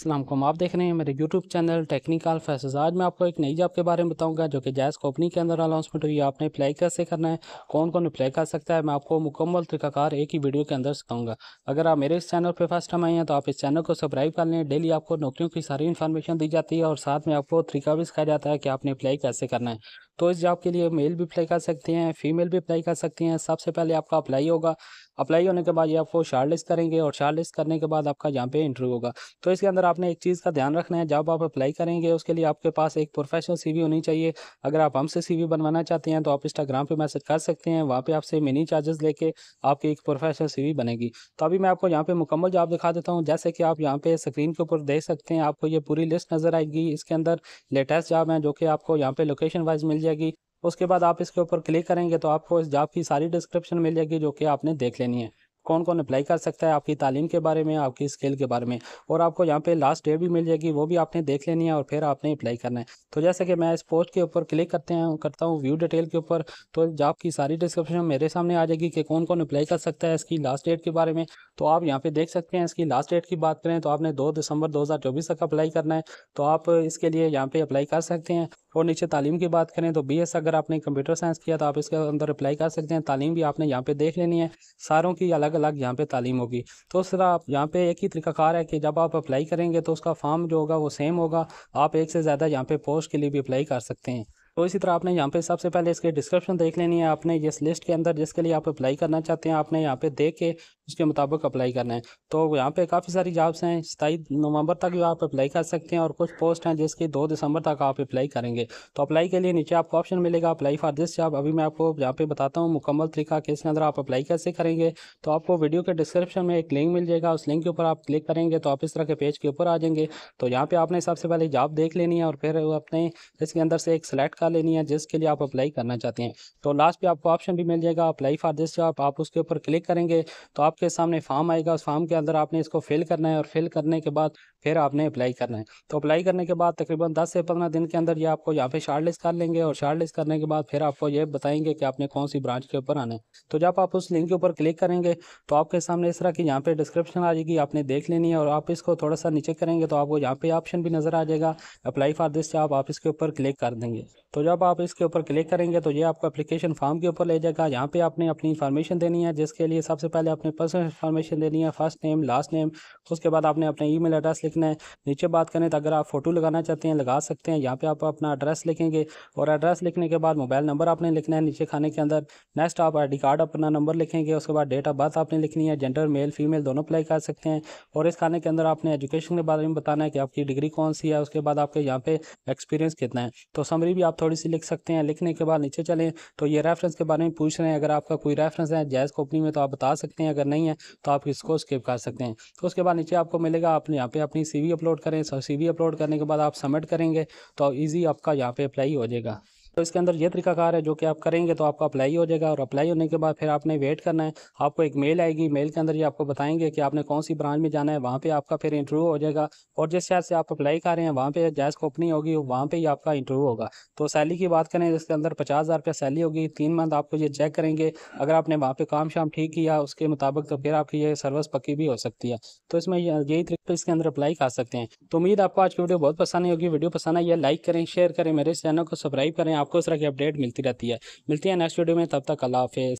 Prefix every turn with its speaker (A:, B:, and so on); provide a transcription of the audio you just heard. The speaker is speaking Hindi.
A: असलम आप देख रहे हैं मेरे YouTube चैनल टेक्निकल फैसेज आज मैं आपको एक नई जॉब के बारे में बताऊंगा जो कि जैस कंपनी के अंदर अनाउंसमेंट हुई आपने अप्लाई कैसे करना है कौन कौन अप्लाई कर सकता है मैं आपको मुकम्मल तरीकाकार एक ही वीडियो के अंदर सिखाऊंगा अगर आप मेरे इस चैनल पर फर्स्ट टाइम आए हैं तो आप इस चैनल को सब्सक्राइब कर लें डेली आपको नौकरियों की सारी इन्फॉर्मेशन दी जाती है और साथ में आपको तरीका भी सिखाया जाता है कि आपने अप्लाई कैसे करना है तो इस जॉब के लिए मेल भी अप्लाई कर सकते हैं फीमेल भी अप्लाई कर सकते हैं सबसे पहले आपका अप्लाई होगा अप्लाई होने के बाद ये आपको शार्ट करेंगे और शार्ट करने के बाद आपका यहाँ पे इंटरव्यू होगा तो इसके अंदर आपने एक चीज़ का ध्यान रखना है जब आप अप्लाई करेंगे उसके लिए आपके पास एक प्रोफेशनल सीवी होनी चाहिए अगर आप हमसे सीवी बनवाना चाहते हैं तो आप इंस्टाग्राम पे मैसेज कर सकते हैं वहाँ पर आपसे मिनी चार्जेस लेके आपकी एक प्रोफेशनल सी बनेगी तो अभी मैं आपको यहाँ पर मुकम्मल जॉब दिखा देता हूँ जैसे कि आप यहाँ पे स्क्रीन के ऊपर देख सकते हैं आपको ये पूरी लिस्ट नजर आएगी इसके अंदर लेटेस्ट जॉब है जो कि आपको यहाँ पर लोकेशन वाइज मिल जाए जाएगी उसके बाद आप इसके ऊपर क्लिक करेंगे तो आपको इस जॉब की सारी डिस्क्रिप्शन मिल जाएगी जो कि आपने देख लेनी है कौन कौन अप्लाई कर सकता है आपकी तालीम के बारे में आपकी स्किल के बारे में और आपको यहाँ पे लास्ट डेट भी मिल जाएगी वो भी आपने देख लेनी है और फिर आपने अप्लाई करना है तो जैसे कि मैं इस पोस्ट के ऊपर क्लिक करते हैं करता हूँ व्यू डिटेल के ऊपर तो जॉब की सारी डिस्क्रिप्शन मेरे सामने आ जाएगी कि कौन कौन अप्लाई कर सकता है इसकी लास्ट डेट के बारे में तो आप यहाँ पर देख सकते हैं इसकी लास्ट डेट की बात करें तो आपने दो दिसंबर दो तक अप्लाई करना है तो आप इसके लिए यहाँ पर अप्लाई कर सकते हैं और नीचे तालीम की बात करें तो बी अगर आपने कंप्यूटर साइंस किया तो आप इसके अंदर अप्लाई कर सकते हैं तालीम भी आपने यहाँ पर देख लेनी है सारों की अलग अलग अलग यहाँ पे तालीम होगी तो सर आप यहाँ पे एक ही तरीकाकार है कि जब आप अप्लाई करेंगे तो उसका फॉर्म जो होगा वो सेम होगा आप एक से ज़्यादा यहाँ पे पोस्ट के लिए भी अप्लाई कर सकते हैं तो इसी तरह आपने यहाँ पे सबसे पहले इसके डिस्क्रिप्शन देख लेनी है आपने इस लिस्ट के अंदर जिसके लिए आप अप्लाई करना चाहते हैं आपने यहाँ पे देख के उसके मुताबिक अप्लाई करना है तो यहाँ पे काफ़ी सारी जॉब्स हैं सताईस नवंबर तक भी आप अप्लाई कर सकते हैं और कुछ पोस्ट हैं जिसकी दो दिसंबर तक आप अप्लाई करेंगे तो अप्लाई के लिए नीचे आपको ऑप्शन मिलेगा अप्लाई फॉर दिस जॉब अभी मैं आपको यहाँ पे बताता हूँ मुकम्मल तरीका किसके अंदर आप अप्लाई कैसे करेंगे तो आपको वीडियो के डिस्क्रिप्शन में एक लिंक मिल जाएगा उस लिंक के ऊपर आप क्लिक करेंगे तो आप इस तरह के पेज के ऊपर आ जाएंगे तो यहाँ पर आपने सबसे पहले जॉब देख लेनी है और फिर अपने इसके अंदर से एक सेलेक्ट कर लेनी है जिसके लिए आप अप्लाई करना चाहते हैं तो लास्ट पे आपको ऑप्शन भी मिल जाएगा अप्लाई फॉर दिस जॉब आप उसके ऊपर क्लिक करेंगे तो आपके सामने फॉर्म आएगा उस फॉर्म के अंदर आपने इसको फिल करना है और फिल करने के बाद फिर आपने अप्लाई करना है तो अप्लाई करने के बाद तकरीबन दस से पंद्रह दिन के अंदर ये आपको यहाँ पे शार्ट लिस्ट कर लेंगे और शार्ट लिस्ट करने के बाद फिर आपको ये बताएंगे कि आपने कौन सी ब्रांच के ऊपर आना है तो जब आप उस लिंक के ऊपर क्लिक करेंगे तो आपके सामने इस तरह की यहाँ पे डिस्क्रिप्शन आ जाएगी आपने देख लेनी है और आप इसको थोड़ा सा नीचे करेंगे तो आपको यहाँ पे ऑप्शन भी नज़र आ जाएगा अप्लाई फॉर दिस जॉब आप इसके ऊपर क्लिक कर देंगे तो जब आप इसके ऊपर क्लिक करेंगे तो ये आपको एप्लीकेशन फॉर्म के ऊपर ले जाएगा यहाँ पे आपने अपनी इन्फॉर्मेशन देनी है जिसके लिए सबसे पहले अपने पर्सनल इन्फॉर्मेशन देनी है फर्स्ट नेम लास्ट नेम उसके बाद आपने अपने ई एड्रेस लिखना है नीचे बात करें तो अगर आप फोटो लगाना चाहते हैं लगा सकते हैं यहाँ पर आप अपना एड्रेस लिखेंगे और एड्रेस लिखने के बाद मोबाइल नंबर आपने लिखना है नीचे खाने के अंदर नेक्स्ट आप आई कार्ड अपना नंबर लिखेंगे उसके बाद डेट ऑफ बर्थ आपने लिखनी है जेंडर मेल फीमेल दोनों अप्लाई कर सकते हैं और इस खाने के अंदर आपने एजुकेशन के बारे में बताना है कि आपकी डिग्री कौन सी है उसके बाद आपके यहाँ पे एक्सपीरियंस कितना है तो समरी भी आप थोड़ी सी लिख सकते हैं लिखने के बाद नीचे चलें तो ये रेफरेंस के बारे में पूछ रहे हैं अगर आपका कोई रेफरेंस है जैज़ कंपनी में तो आप बता सकते हैं अगर नहीं है तो आप इसको स्किप कर सकते हैं तो उसके बाद नीचे आपको मिलेगा आप यहाँ पे अपनी सी अपलोड करें सी अपलोड करने के बाद आप सबमिट करेंगे तो ईजी आपका यहाँ पर अप्लाई हो जाएगा तो इसके अंदर ये तरीकाकार है जो कि आप करेंगे तो आपका अप्लाई हो जाएगा और अप्लाई होने के बाद फिर आपने वेट करना है आपको एक मेल आएगी मेल के अंदर ये आपको बताएंगे कि आपने कौन सी ब्रांच में जाना है वहाँ पर आपका फिर इंटरव्यू हो जाएगा और जिस शहर से आप अप्लाई कर रहे हैं वहाँ पर जैस कंपनी होगी वहाँ पर ही आपका इंटरव्यू होगा तो सैली की बात करें इसके अंदर पचास हज़ार सैली होगी तीन मंथ आपको ये चेक करेंगे अगर आपने वहाँ पर काम शाम ठीक किया उसके मुताबिक तो फिर आपकी ये सर्विस पक्की भी हो सकती है तो इसमें यही तरीके इसके अंदर अप्लाई कर सकते हैं तो उम्मीद आपको आज की वीडियो बहुत पसंद आई होगी वीडियो पसंद आई है लाइक करें शेयर करें मेरे चैनल को सब्सक्राइब करें आपको इस तरह की अपडेट मिलती रहती है मिलती है नेक्स्ट वीडियो में तब तक अल्लाह हाफिज़